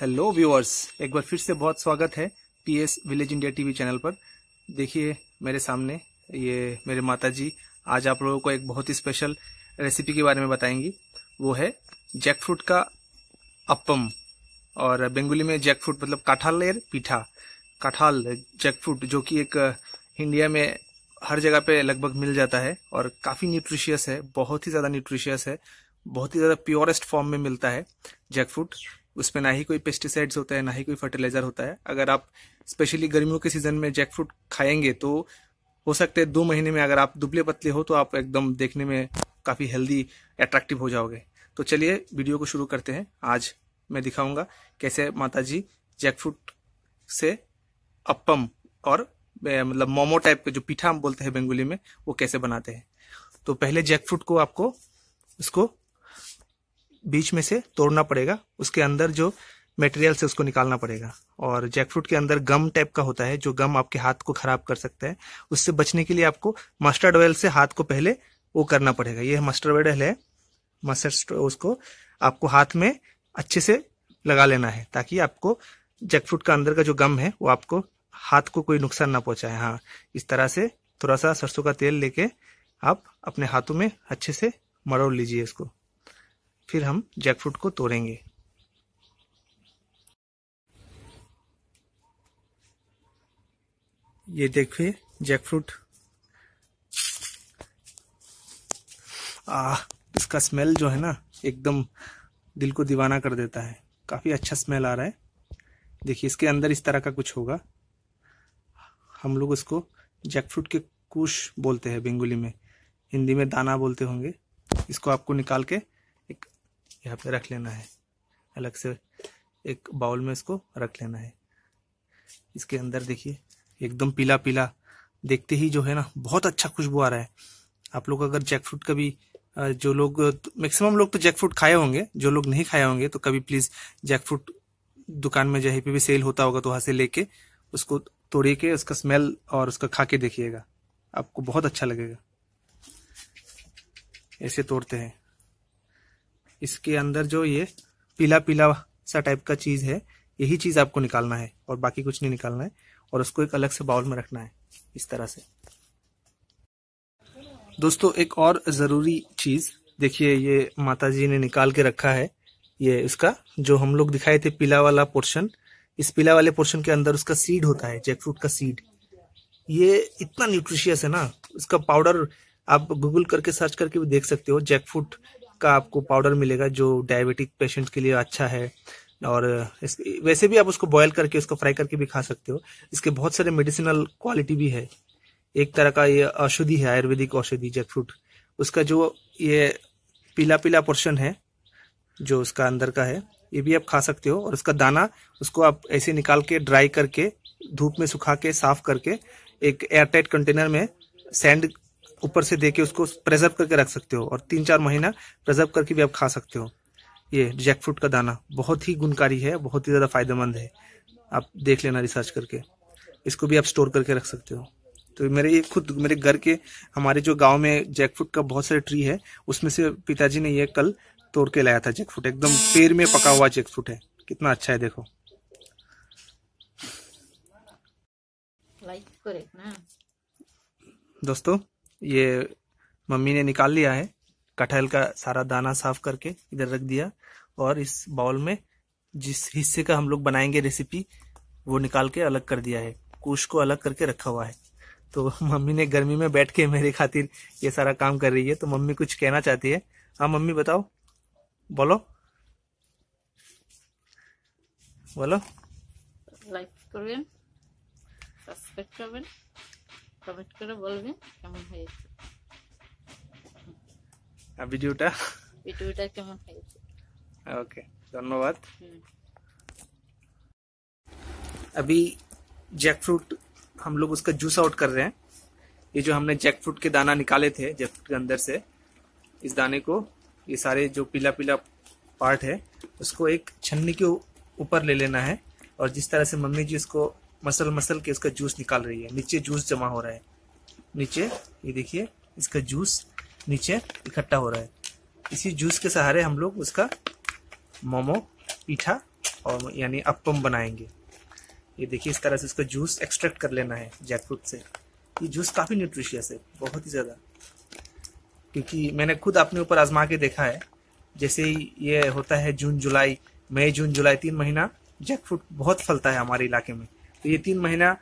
Hello viewers एक बार फिर से बहुत स्वागत है PS village India TV channel पर देखिए मेरे सामने ये मेरे माता जी आज आप लोगों को एक बहुत ही स्पेशल रेसिपी के बारे में बताएंगी वो है जैक फ्रूट का अपम और बेंगुली में जैक फ्रूट मतलब लेर पीठा काठाल जैक फ्रूट जो कि एक इंडिया में हर जगह पे लगभग मिल जाता है और काफ़ी न्यूट्रिशियस है बहुत ही ज़्यादा न्यूट्रिशियस है बहुत ही ज़्यादा प्योरेस्ट फॉर्म में मिलता है जैक फ्रूट उसमें ना ही कोई पेस्टिसाइड्स होता है ना ही कोई फर्टिलाइजर होता है अगर आप स्पेशली गर्मियों के सीजन में जैक फ्रूट खाएंगे तो हो सकते हैं दो महीने में अगर आप दुबले पतले हो तो आप एकदम देखने में काफ़ी हेल्दी अट्रैक्टिव हो जाओगे तो चलिए वीडियो को शुरू करते हैं आज मैं दिखाऊंगा कैसे माता जी जैकफ्रूट से अप्पम और मतलब मोमो टाइप के जो पीठा हम बोलते हैं बेंगुली में वो कैसे बनाते हैं तो पहले जैकफ्रूट को आपको उसको बीच में से तोड़ना पड़ेगा उसके अंदर जो मटेरियल से उसको निकालना पड़ेगा और जैकफ्रूट के अंदर गम टाइप का होता है जो गम आपके हाथ को खराब कर सकता है उससे बचने के लिए आपको मस्टर्ड ऑयल से हाथ को पहले वो करना पड़ेगा ये मस्टर्ड ऑयल है मस्टर्ड उसको आपको हाथ में अच्छे से लगा लेना है ताकि आपको जैकफ्रूट का अंदर का जो गम है वो आपको हाथ को कोई नुकसान ना पहुंचाए हाँ इस तरह से थोड़ा सा सरसों का तेल लेके आप अपने हाथों में अच्छे से मरोड़ लीजिए इसको फिर हम जैकफ्रूट को तोड़ेंगे ये देखिए जैकफ्रूट आ इसका स्मेल जो है ना एकदम दिल को दीवाना कर देता है काफ़ी अच्छा स्मेल आ रहा है देखिए इसके अंदर इस तरह का कुछ होगा हम लोग इसको जैकफ्रूट के कुश बोलते हैं बेंगुली में हिंदी में दाना बोलते होंगे इसको आपको निकाल के यहाँ पे रख लेना है अलग से एक बाउल में इसको रख लेना है इसके अंदर देखिए एकदम पीला पीला देखते ही जो है ना बहुत अच्छा खुशबू आ रहा है आप लोग अगर जैक फ्रूट कभी जो लोग तो, मैक्सिमम लोग तो जैक फ्रूट खाए होंगे जो लोग नहीं खाए होंगे तो कभी प्लीज जैक फ्रूट दुकान में जहाँ पे भी सेल होता होगा तो वहां से लेके उसको तोड़िए के उसका स्मेल और उसका खा के देखिएगा आपको बहुत अच्छा लगेगा ऐसे तोड़ते हैं इसके अंदर जो ये पीला पीला सा टाइप का चीज है यही चीज आपको निकालना है और बाकी कुछ नहीं निकालना है और उसको एक अलग से बाउल में रखना है इस तरह से दोस्तों एक और जरूरी चीज देखिए ये माता जी ने निकाल के रखा है ये उसका जो हम लोग दिखाए थे पीला वाला पोर्शन इस पीला वाले पोर्शन के अंदर उसका सीड होता है फ्रूट का सीड ये इतना न्यूट्रिशियस है ना उसका पाउडर आप गूगल करके सर्च करके भी देख सकते हो फ्रूट का आपको पाउडर मिलेगा जो डायबिटिक पेशेंट के लिए अच्छा है और वैसे भी आप उसको बॉयल करके उसको फ्राई करके भी खा सकते हो इसके बहुत सारे मेडिसिनल क्वालिटी भी है एक तरह का ये औषधि है आयुर्वेदिक औषधि फ्रूट उसका जो ये पीला पीला पोर्शन है जो उसका अंदर का है ये भी आप खा सकते हो और उसका दाना उसको आप ऐसे निकाल के ड्राई करके धूप में सुखा के साफ करके एक एयरटाइट कंटेनर में सैंड ऊपर से देके उसको प्रेजर्व करके रख सकते हो और तीन चार महीना प्रेजर्व करके भी आप खा सकते हो ये जैक फ्रूट का दाना बहुत ही गुणकारी है बहुत ही ज़्यादा फायदेमंद है आप देख लेना रिसर्च करके इसको भी आप स्टोर करके रख सकते हो तो मेरे ये खुद मेरे घर के हमारे जो गांव में जैक फ्रूट का बहुत सारे ट्री है उसमें से पिताजी ने ये कल तोड़ के लाया था जैक फ्रूट एकदम पेड़ में पका हुआ जैक फ्रूट है कितना अच्छा है देखो लाइक दोस्तों ये मम्मी ने निकाल लिया है कटहल का सारा दाना साफ करके इधर रख दिया और इस बाउल में जिस हिस्से का हम लोग बनाएंगे रेसिपी वो निकाल के अलग कर दिया है कुश को अलग करके रखा हुआ है तो मम्मी ने गर्मी में बैठ के मेरे खातिर ये सारा काम कर रही है तो मम्मी कुछ कहना चाहती है हाँ मम्मी बताओ बोलो बोलो लाइक करें सब्सक्राइब करें कमेंट बोल কমেন্ট করে अब वीडियो टा वीडियो टा কেমন है ओके धन्यवाद अभी जैक फ्रूट हम लोग उसका जूस आउट कर रहे हैं ये जो हमने जैक फ्रूट के दाना निकाले थे जैक फ्रूट के अंदर से इस दाने को ये सारे जो पीला पीला पार्ट है उसको एक छन्नी के ऊपर ले लेना है और जिस तरह से मम्मी जी इसको मसल मसल के उसका जूस निकाल रही है नीचे जूस जमा हो रहा है नीचे ये देखिए इसका जूस नीचे इकट्ठा हो रहा है इसी जूस के सहारे हम लोग उसका मोमो पीठा और यानी अपम बनाएंगे ये देखिए इस तरह से इसका जूस एक्सट्रैक्ट कर लेना है जैकफ्रूट से ये जूस काफ़ी न्यूट्रिशियस है बहुत ही ज़्यादा क्योंकि मैंने खुद अपने ऊपर आजमा के देखा है जैसे ही ये होता है जून जुलाई मई जून जुलाई तीन महीना जैकफ्रूट बहुत फलता है हमारे इलाके में तो ये तीन महीना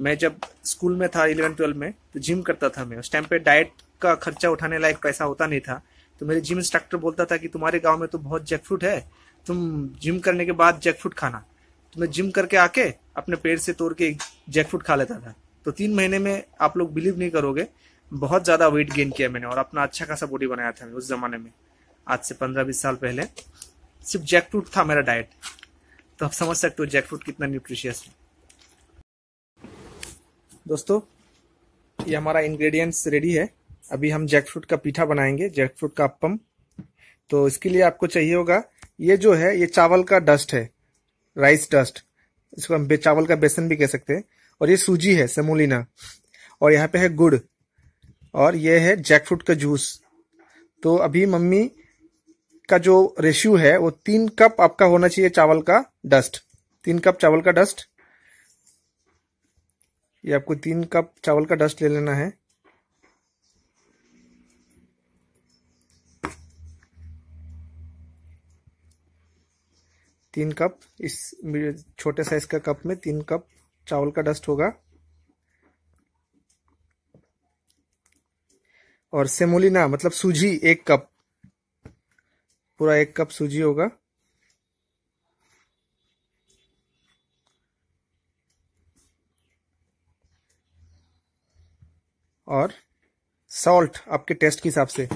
मैं जब स्कूल में था इलेवन ट्वेल्व में तो जिम करता था मैं उस टाइम पे डाइट का खर्चा उठाने लायक पैसा होता नहीं था तो मेरे जिम इंस्ट्रक्टर बोलता था कि तुम्हारे गांव में तो बहुत जैक फ्रूट है तुम जिम करने के बाद जैक फ्रूट खाना तो मैं जिम करके आके अपने पेड़ से तोड़ के जैक फ्रूट खा लेता था तो तीन महीने में आप लोग बिलीव नहीं करोगे बहुत ज़्यादा वेट गेन किया मैंने और अपना अच्छा खासा बॉडी बनाया था उस ज़माने में आज से पंद्रह बीस साल पहले सिर्फ जैक फ्रूट था मेरा डाइट तो आप समझ सकते हो जैक फ्रूट कितना न्यूट्रिशियस है दोस्तों ये हमारा इंग्रेडिएंट्स रेडी है अभी हम जैक फ्रूट का पीठा बनाएंगे जैक फ्रूट का अपम तो इसके लिए आपको चाहिए होगा ये जो है ये चावल का डस्ट है राइस डस्ट इसको हम चावल का बेसन भी कह सकते हैं और ये सूजी है सेमोलिना और यहाँ पे है गुड़ और ये है जैक फ्रूट का जूस तो अभी मम्मी का जो रेशियो है वो तीन कप आपका होना चाहिए चावल का डस्ट तीन कप चावल का डस्ट ये आपको तीन कप चावल का डस्ट ले लेना है तीन कप इस छोटे साइज का कप में तीन कप चावल का डस्ट होगा और सेमोलिना मतलब सूजी एक कप पूरा एक कप सूजी होगा और सॉल्ट आपके टेस्ट के हिसाब से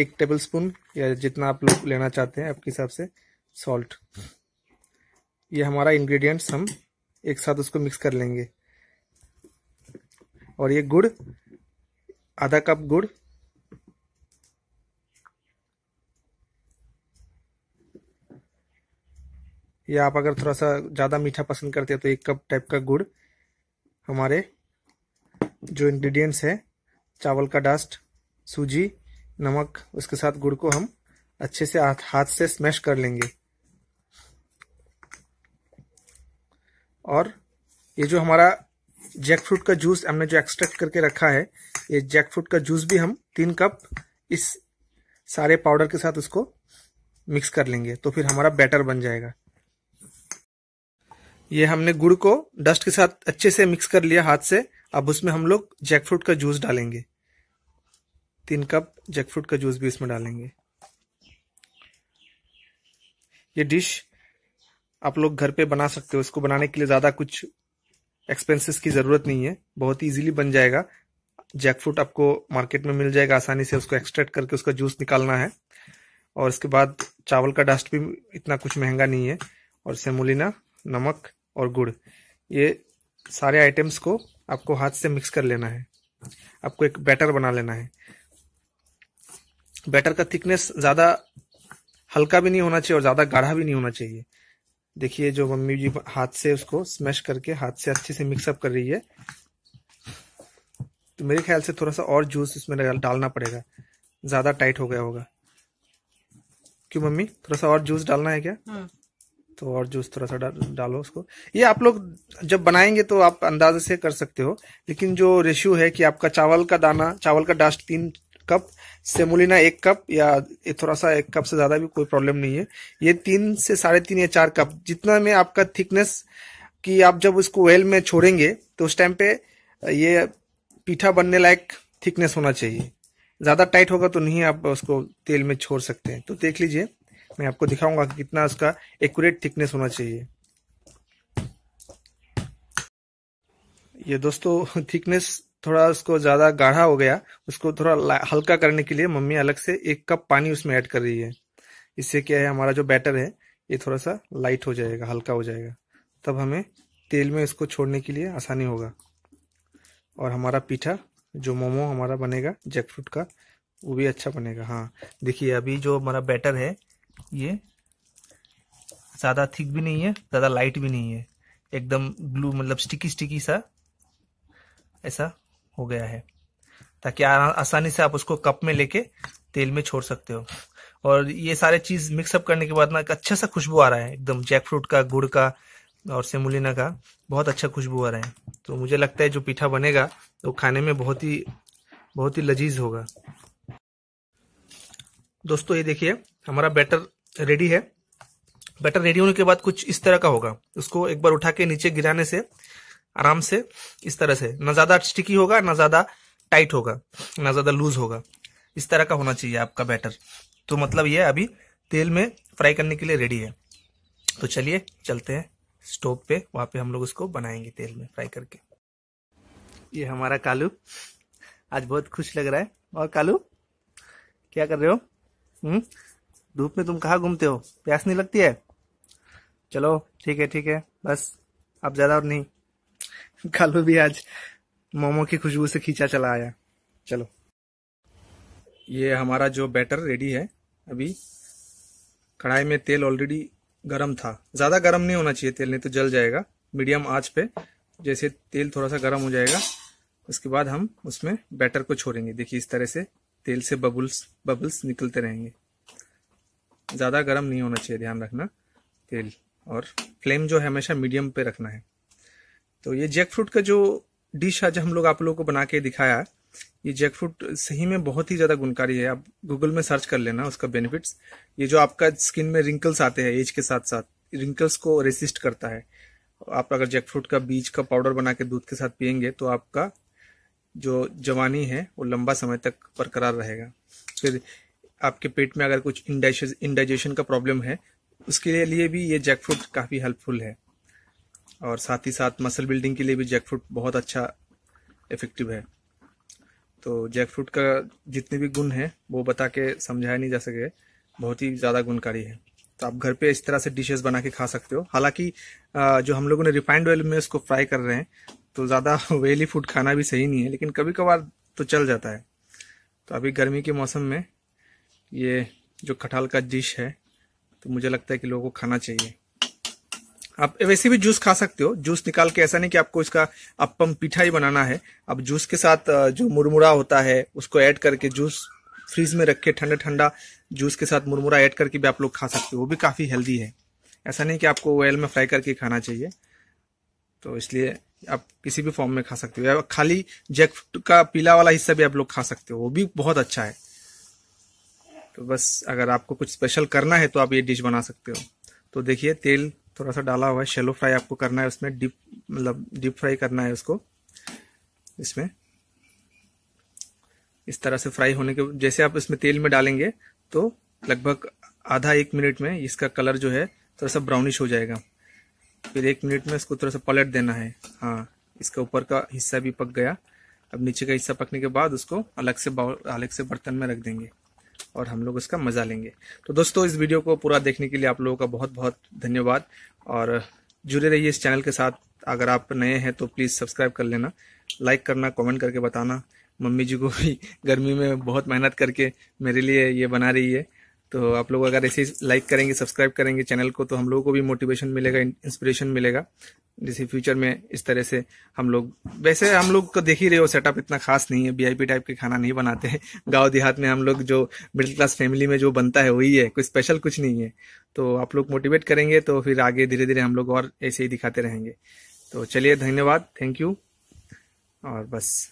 एक टेबल स्पून या जितना आप लोग लेना चाहते हैं आपके हिसाब से सॉल्ट ये हमारा इंग्रेडिएंट्स हम एक साथ उसको मिक्स कर लेंगे और ये गुड़ आधा कप गुड़ या आप अगर थोड़ा सा ज़्यादा मीठा पसंद करते हैं तो एक कप टाइप का गुड़ हमारे जो इंग्रेडिएंट्स है चावल का डस्ट सूजी नमक उसके साथ गुड़ को हम अच्छे से हाथ से स्मैश कर लेंगे और ये जो हमारा जैक फ्रूट का जूस हमने जो एक्सट्रैक्ट करके रखा है ये जैक फ्रूट का जूस भी हम तीन कप इस सारे पाउडर के साथ उसको मिक्स कर लेंगे तो फिर हमारा बैटर बन जाएगा ये हमने गुड़ को डस्ट के साथ अच्छे से मिक्स कर लिया हाथ से अब उसमें हम लोग जैकफ्रूट का जूस डालेंगे तीन कप जैकफ्रूट का जूस भी इसमें डालेंगे ये डिश आप लोग घर पे बना सकते हो इसको बनाने के लिए ज़्यादा कुछ एक्सपेंसेस की ज़रूरत नहीं है बहुत ही इजीली बन जाएगा जैकफ्रूट आपको मार्केट में मिल जाएगा आसानी से उसको एक्सट्रैक्ट करके उसका जूस निकालना है और इसके बाद चावल का डस्ट भी इतना कुछ महंगा नहीं है और सेमोलिना नमक और गुड़ ये सारे आइटम्स को आपको हाथ से मिक्स कर लेना है आपको एक बैटर बना लेना है बैटर का थिकनेस ज़्यादा हल्का भी नहीं होना चाहिए और ज़्यादा गाढ़ा भी नहीं होना चाहिए देखिए जो मम्मी जी हाथ से उसको स्मैश करके हाथ से अच्छे से मिक्सअप कर रही है तो मेरे ख्याल से थोड़ा सा और जूस इसमें डालना पड़ेगा ज़्यादा टाइट हो गया होगा क्यों मम्मी थोड़ा सा और जूस डालना है क्या हाँ। तो और जूस थोड़ा सा डा, डालो उसको ये आप लोग जब बनाएंगे तो आप अंदाजे से कर सकते हो लेकिन जो रेशियो है कि आपका चावल का दाना चावल का डास्ट तीन कप सेमोलिना एक कप या थोड़ा सा एक कप से ज़्यादा भी कोई प्रॉब्लम नहीं है ये तीन से साढ़े तीन या चार कप जितना में आपका थिकनेस कि आप जब उसको वेल में छोड़ेंगे तो उस टाइम पे ये पीठा बनने लायक थिकनेस होना चाहिए ज़्यादा टाइट होगा तो नहीं आप उसको तेल में छोड़ सकते हैं तो देख लीजिए मैं में आपको दिखाऊंगा कि कितना इसका एक्यूरेट थिकनेस होना चाहिए ये दोस्तों थिकनेस थोड़ा उसको ज़्यादा गाढ़ा हो गया उसको थोड़ा हल्का करने के लिए मम्मी अलग से एक कप पानी उसमें ऐड कर रही है इससे क्या है हमारा जो बैटर है ये थोड़ा सा लाइट हो जाएगा हल्का हो जाएगा तब हमें तेल में इसको छोड़ने के लिए आसानी होगा और हमारा पीठा जो मोमो हमारा बनेगा जैकफ्रूट फ्रूट का वो भी अच्छा बनेगा हाँ देखिए अभी जो हमारा बैटर है ये ज़्यादा थिक भी नहीं है ज़्यादा लाइट भी नहीं है एकदम ग्लू मतलब स्टिकी स्टिकी सा ऐसा हो गया है ताकि आसानी से आप उसको कप में लेके तेल में छोड़ सकते हो और ये सारे चीज़ मिक्सअप करने के बाद ना एक अच्छा सा खुशबू आ रहा है एकदम जैक फ्रूट का गुड़ का और सेमुलिना का बहुत अच्छा खुशबू आ रहा है तो मुझे लगता है जो पीठा बनेगा वो तो खाने में बहुत ही बहुत ही लजीज होगा दोस्तों ये देखिए हमारा बैटर रेडी है बैटर रेडी होने के बाद कुछ इस तरह का होगा उसको एक बार उठा के नीचे गिराने से आराम से इस तरह से ना ज़्यादा स्टिकी होगा ना ज़्यादा टाइट होगा ना ज़्यादा लूज होगा इस तरह का होना चाहिए आपका बैटर तो मतलब ये अभी तेल में फ्राई करने के लिए रेडी है तो चलिए चलते हैं स्टोव पे वहां पे हम लोग उसको बनाएंगे तेल में फ्राई करके ये हमारा कालू आज बहुत खुश लग रहा है और कालू क्या कर रहे हो हम्म धूप में तुम कहाँ घूमते हो प्यास नहीं लगती है चलो ठीक है ठीक है बस अब ज्यादा और नहीं कालू भी आज मोमो की खुशबू से खींचा चला आया चलो ये हमारा जो बैटर रेडी है अभी कढ़ाई में तेल ऑलरेडी गरम था ज़्यादा गरम नहीं होना चाहिए तेल नहीं तो जल जाएगा मीडियम आंच पे जैसे तेल थोड़ा सा गरम हो जाएगा उसके बाद हम उसमें बैटर को छोड़ेंगे देखिए इस तरह से तेल से बबुल्स बबल्स निकलते रहेंगे ज़्यादा गर्म नहीं होना चाहिए ध्यान रखना तेल और फ्लेम जो है हमेशा मीडियम पे रखना है तो ये जैक फ्रूट का जो डिश आज हम लोग आप लोगों को बना के दिखाया ये जैक फ्रूट सही में बहुत ही ज़्यादा गुणकारी है आप गूगल में सर्च कर लेना उसका बेनिफिट्स ये जो आपका स्किन में रिंकल्स आते हैं एज के साथ साथ रिंकल्स को रेसिस्ट करता है आप अगर जैक फ्रूट का बीज का पाउडर बना के दूध के साथ पियेंगे तो आपका जो जवानी है वो लंबा समय तक बरकरार रहेगा फिर आपके पेट में अगर कुछ इंडाइजेशन का प्रॉब्लम है उसके लिए भी ये जैक फ्रूट काफ़ी हेल्पफुल है और साथ ही साथ मसल बिल्डिंग के लिए भी जैक फ्रूट बहुत अच्छा इफेक्टिव है तो जैक फ्रूट का जितने भी गुण हैं वो बता के समझाया नहीं जा सके बहुत ही ज़्यादा गुणकारी है तो आप घर पे इस तरह से डिशेस बना के खा सकते हो हालांकि जो हम लोगों ने रिफाइंड ऑयल में उसको फ्राई कर रहे हैं तो ज़्यादा वेली फूड खाना भी सही नहीं है लेकिन कभी कभार तो चल जाता है तो अभी गर्मी के मौसम में ये जो खटाल का डिश है तो मुझे लगता है कि लोगों को खाना चाहिए आप वैसे भी जूस खा सकते हो जूस निकाल के ऐसा नहीं कि आपको इसका अपम पीठा ही बनाना है अब जूस के साथ जो मुरमुरा होता है उसको ऐड करके जूस फ्रीज में रख के ठंडा ठंडा जूस के साथ मुरमुरा ऐड करके भी आप लोग खा सकते हो वो भी काफ़ी हेल्दी है ऐसा नहीं कि आपको ऑयल में फ्राई करके खाना चाहिए तो इसलिए आप किसी भी फॉर्म में खा सकते हो या खाली जैक का पीला वाला हिस्सा भी आप लोग खा सकते हो वो भी बहुत अच्छा है तो बस अगर आपको कुछ स्पेशल करना है तो आप ये डिश बना सकते हो तो देखिए तेल थोड़ा सा डाला हुआ है शेलो फ्राई आपको करना है उसमें डीप मतलब डीप फ्राई करना है उसको इसमें इस तरह से फ्राई होने के जैसे आप इसमें तेल में डालेंगे तो लगभग आधा एक मिनट में इसका कलर जो है थोड़ा सा ब्राउनिश हो जाएगा फिर एक मिनट में इसको थोड़ा सा पलट देना है हाँ इसका ऊपर का हिस्सा भी पक गया अब नीचे का हिस्सा पकने के बाद उसको अलग से अलग से बर्तन में रख देंगे और हम लोग इसका मज़ा लेंगे तो दोस्तों इस वीडियो को पूरा देखने के लिए आप लोगों का बहुत बहुत धन्यवाद और जुड़े रहिए इस चैनल के साथ अगर आप नए हैं तो प्लीज़ सब्सक्राइब कर लेना लाइक करना कमेंट करके बताना मम्मी जी को भी गर्मी में बहुत मेहनत करके मेरे लिए ये बना रही है तो आप लोग अगर ऐसे लाइक करेंगे सब्सक्राइब करेंगे चैनल को तो हम लोगों को भी मोटिवेशन मिलेगा इंस्पिरेशन मिलेगा जैसे फ्यूचर में इस तरह से हम लोग वैसे हम लोग को तो देख ही रहे हो सेटअप इतना खास नहीं है वीआईपी टाइप के खाना नहीं बनाते हैं गांव देहात में हम लोग जो मिडिल क्लास फैमिली में जो बनता है वही है कोई स्पेशल कुछ नहीं है तो आप लोग मोटिवेट करेंगे तो फिर आगे धीरे धीरे हम लोग और ऐसे ही दिखाते रहेंगे तो चलिए धन्यवाद थैंक यू और बस